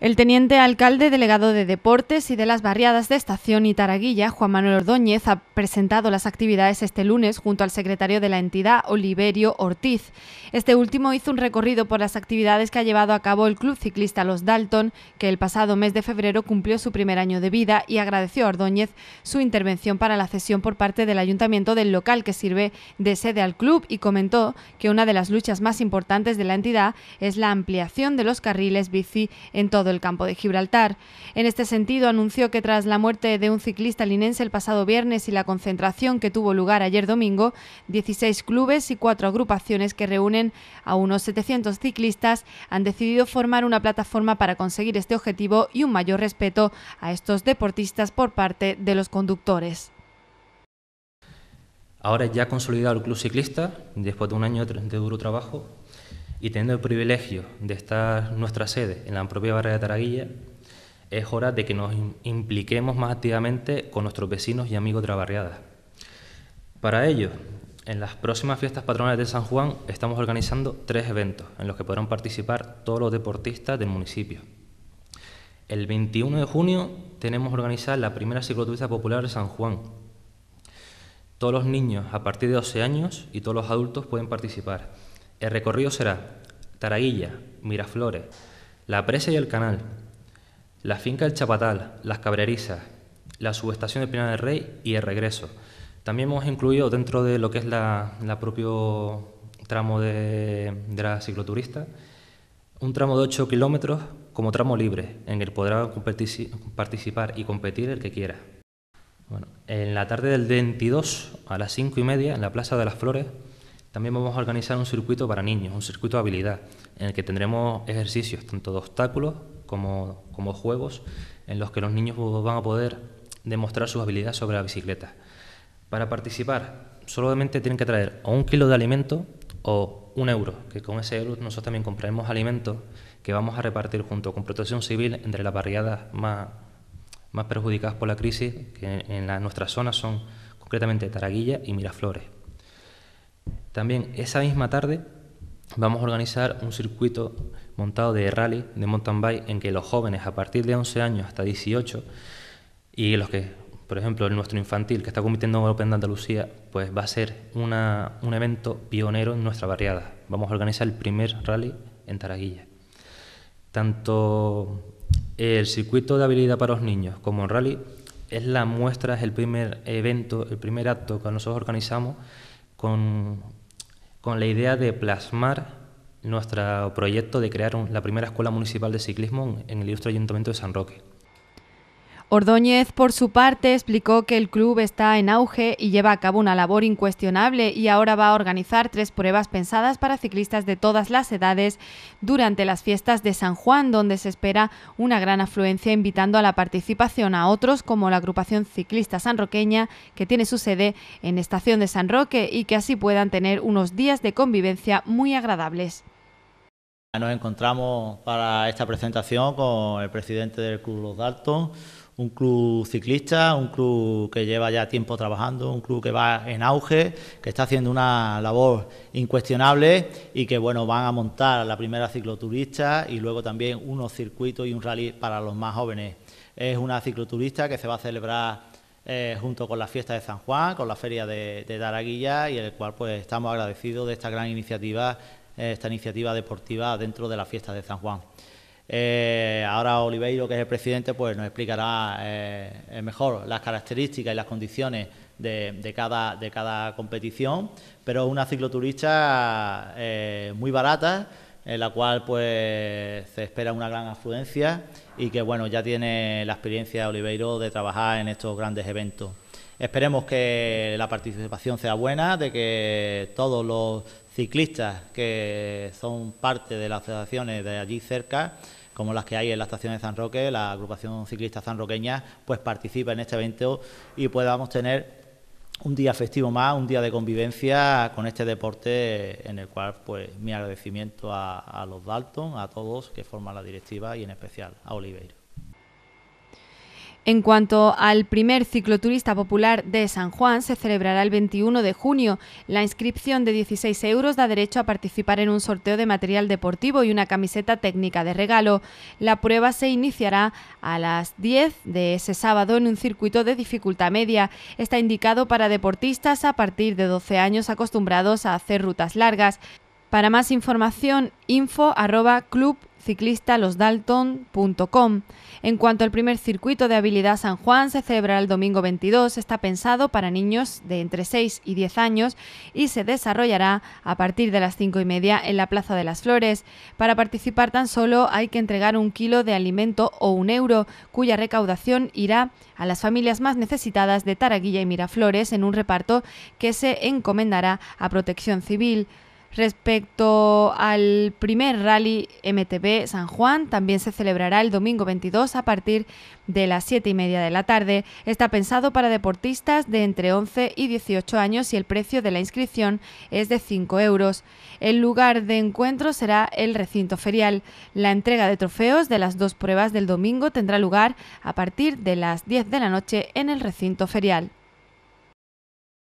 El teniente alcalde delegado de Deportes y de las barriadas de Estación y Taraguilla, Juan Manuel Ordóñez, ha presentado las actividades este lunes junto al secretario de la entidad, Oliverio Ortiz. Este último hizo un recorrido por las actividades que ha llevado a cabo el Club Ciclista Los Dalton, que el pasado mes de febrero cumplió su primer año de vida y agradeció a Ordóñez su intervención para la cesión por parte del ayuntamiento del local que sirve de sede al club y comentó que una de las luchas más importantes de la entidad es la ampliación de los carriles bici en todo del campo de Gibraltar. En este sentido, anunció que tras la muerte de un ciclista linense el pasado viernes y la concentración que tuvo lugar ayer domingo, 16 clubes y cuatro agrupaciones que reúnen a unos 700 ciclistas han decidido formar una plataforma para conseguir este objetivo y un mayor respeto a estos deportistas por parte de los conductores. Ahora ya consolidado el club ciclista, después de un año de duro trabajo, y teniendo el privilegio de estar nuestra sede en la propia barrera de Taraguilla, es hora de que nos impliquemos más activamente con nuestros vecinos y amigos de la barriada. Para ello, en las próximas fiestas patronales de San Juan estamos organizando tres eventos en los que podrán participar todos los deportistas del municipio. El 21 de junio tenemos organizada la primera cicloturista popular de San Juan. Todos los niños a partir de 12 años y todos los adultos pueden participar el recorrido será Taraguilla, Miraflores, La Presa y el Canal, la finca El Chapatal, Las Cabrerizas, la subestación de Pinar del Rey y el regreso. También hemos incluido dentro de lo que es la, propio tramo de, la cicloturista un tramo de 8 kilómetros como tramo libre, en el podrá participar y competir el que quiera. en la tarde del 22 a las 5 y media, en la Plaza de las Flores, también vamos a organizar un circuito para niños, un circuito de habilidad, en el que tendremos ejercicios tanto de obstáculos como, juegos en los que los niños van a poder demostrar sus habilidades sobre la bicicleta. Para participar, solamente tienen que traer o un kilo de alimento o un euro, que con ese euro nosotros también compraremos alimentos que vamos a repartir junto con protección civil entre las barriadas más, más perjudicadas por la crisis, que en, en nuestra zona son concretamente Taraguilla y Miraflores. También esa misma tarde vamos a organizar un circuito montado de rally, de mountain bike, en que los jóvenes a partir de 11 años hasta 18 y los que, por ejemplo, el nuestro infantil que está compitiendo en Open de Andalucía, pues va a ser una, un evento pionero en nuestra barriada. Vamos a organizar el primer rally en Taraguilla. Tanto el circuito de habilidad para los niños como el rally es la muestra, es el primer evento, el primer acto que nosotros organizamos con, la idea de plasmar nuestro proyecto de crear la primera escuela municipal de ciclismo en el ilustre ayuntamiento de San Roque. Ordóñez, por su parte, explicó que el club está en auge y lleva a cabo una labor incuestionable y ahora va a organizar tres pruebas pensadas para ciclistas de todas las edades durante las fiestas de San Juan, donde se espera una gran afluencia, invitando a la participación a otros como la agrupación ciclista sanroqueña, que tiene su sede en Estación de San Roque y que así puedan tener unos días de convivencia muy agradables. Nos encontramos para esta presentación con el presidente del Club Los Daltos, un club ciclista, un club que lleva ya tiempo trabajando, un club que va en auge, que está haciendo una labor incuestionable y que bueno van a montar la primera cicloturista y luego también unos circuitos y un rally para los más jóvenes. Es una cicloturista que se va a celebrar eh, junto con la fiesta de San Juan, con la feria de, Taraguilla y en el cual pues estamos agradecidos de esta gran iniciativa, eh, esta iniciativa deportiva dentro de la fiesta de San Juan. Eh, ahora Oliveiro, que es el presidente, pues nos explicará eh, mejor las características y las condiciones de, cada, de cada competición, pero es una cicloturista eh, muy barata, en la cual pues se espera una gran afluencia y que bueno ya tiene la experiencia de Oliveiro de trabajar en estos grandes eventos. Esperemos que la participación sea buena, de que todos los ciclistas que son parte de las asociaciones de allí cerca, como las que hay en la estación de San Roque, la agrupación ciclista sanroqueña, pues participa en este evento y podamos tener un día festivo más, un día de convivencia con este deporte en el cual pues mi agradecimiento a, a los Dalton, a todos que forman la directiva y en especial a Oliveira. En cuanto al primer cicloturista popular de San Juan, se celebrará el 21 de junio. La inscripción de 16 euros da derecho a participar en un sorteo de material deportivo y una camiseta técnica de regalo. La prueba se iniciará a las 10 de ese sábado en un circuito de dificultad media. Está indicado para deportistas a partir de 12 años acostumbrados a hacer rutas largas. Para más información, info ciclistalosdalton.com. En cuanto al primer circuito de habilidad San Juan, se celebrará el domingo 22, está pensado para niños de entre 6 y 10 años y se desarrollará a partir de las 5 y media en la Plaza de las Flores. Para participar tan solo hay que entregar un kilo de alimento o un euro, cuya recaudación irá a las familias más necesitadas de Taraguilla y Miraflores en un reparto que se encomendará a Protección Civil. Respecto al primer rally MTB San Juan, también se celebrará el domingo 22 a partir de las 7 y media de la tarde. Está pensado para deportistas de entre 11 y 18 años y el precio de la inscripción es de 5 euros. El lugar de encuentro será el recinto ferial. La entrega de trofeos de las dos pruebas del domingo tendrá lugar a partir de las 10 de la noche en el recinto ferial.